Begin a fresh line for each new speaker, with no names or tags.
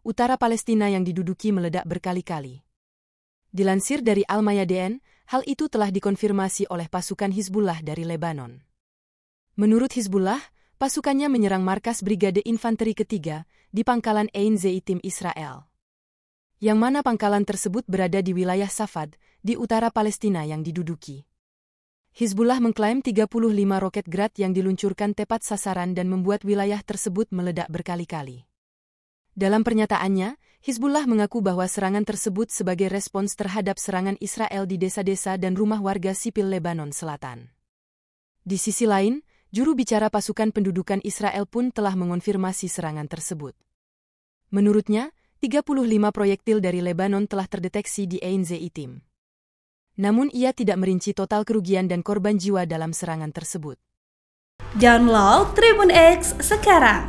utara Palestina yang diduduki meledak berkali-kali. Dilansir dari Al-Mayadeen, hal itu telah dikonfirmasi oleh pasukan Hizbullah dari Lebanon. Menurut Hizbullah, pasukannya menyerang markas Brigade Infanteri ketiga di pangkalan Ein Zeitim Israel. Yang mana pangkalan tersebut berada di wilayah Safad, di utara Palestina yang diduduki. Hizbullah mengklaim 35 roket Grad yang diluncurkan tepat sasaran dan membuat wilayah tersebut meledak berkali-kali. Dalam pernyataannya, Hizbullah mengaku bahwa serangan tersebut sebagai respons terhadap serangan Israel di desa-desa dan rumah warga sipil Lebanon Selatan. Di sisi lain, juru bicara pasukan pendudukan Israel pun telah mengonfirmasi serangan tersebut. Menurutnya, 35 proyektil dari Lebanon telah terdeteksi di Ein Zeitim. Namun ia tidak merinci total kerugian dan korban jiwa dalam serangan tersebut. Download Tribun X sekarang